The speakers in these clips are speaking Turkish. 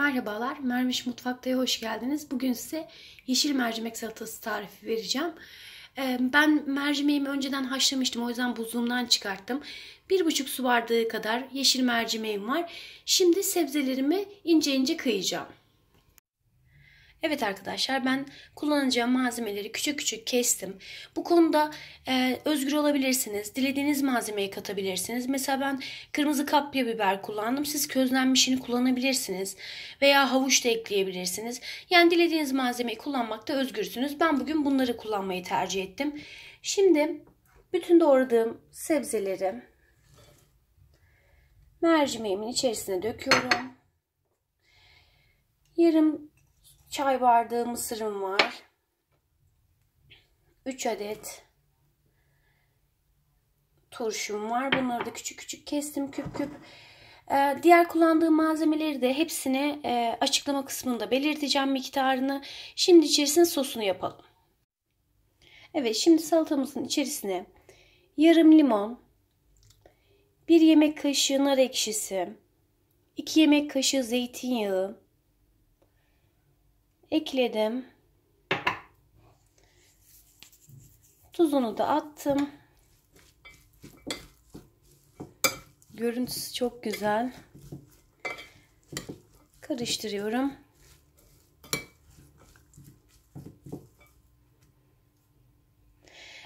Merhabalar, Mermiş Mutfakta'ya hoş geldiniz. Bugün size yeşil mercimek salatası tarifi vereceğim. Ee, ben mercimeğimi önceden haşlamıştım. O yüzden buzluğumdan çıkarttım. 1,5 su bardağı kadar yeşil mercimeğim var. Şimdi sebzelerimi ince ince kıyacağım. Evet arkadaşlar ben kullanacağım malzemeleri küçük küçük kestim. Bu konuda e, özgür olabilirsiniz. Dilediğiniz malzemeyi katabilirsiniz. Mesela ben kırmızı kapya biber kullandım. Siz közlenmişini kullanabilirsiniz. Veya havuç da ekleyebilirsiniz. Yani dilediğiniz malzemeyi kullanmakta özgürsünüz. Ben bugün bunları kullanmayı tercih ettim. Şimdi bütün doğradığım sebzeleri mercimeğimin içerisine döküyorum. Yarım Çay bardağı mısırım var. 3 adet turşum var. Bunları da küçük küçük kestim küp küp. Ee, diğer kullandığım malzemeleri de hepsini e, açıklama kısmında belirteceğim miktarını. Şimdi içerisine sosunu yapalım. Evet şimdi salatamızın içerisine yarım limon, bir yemek kaşığı nar ekşisi, iki yemek kaşığı zeytinyağı, ekledim. Tuzunu da attım. Görüntüsü çok güzel. Karıştırıyorum.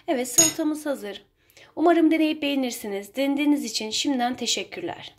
Evet salatamız hazır. Umarım deneyip beğenirsiniz. Denediğiniz için şimdiden teşekkürler.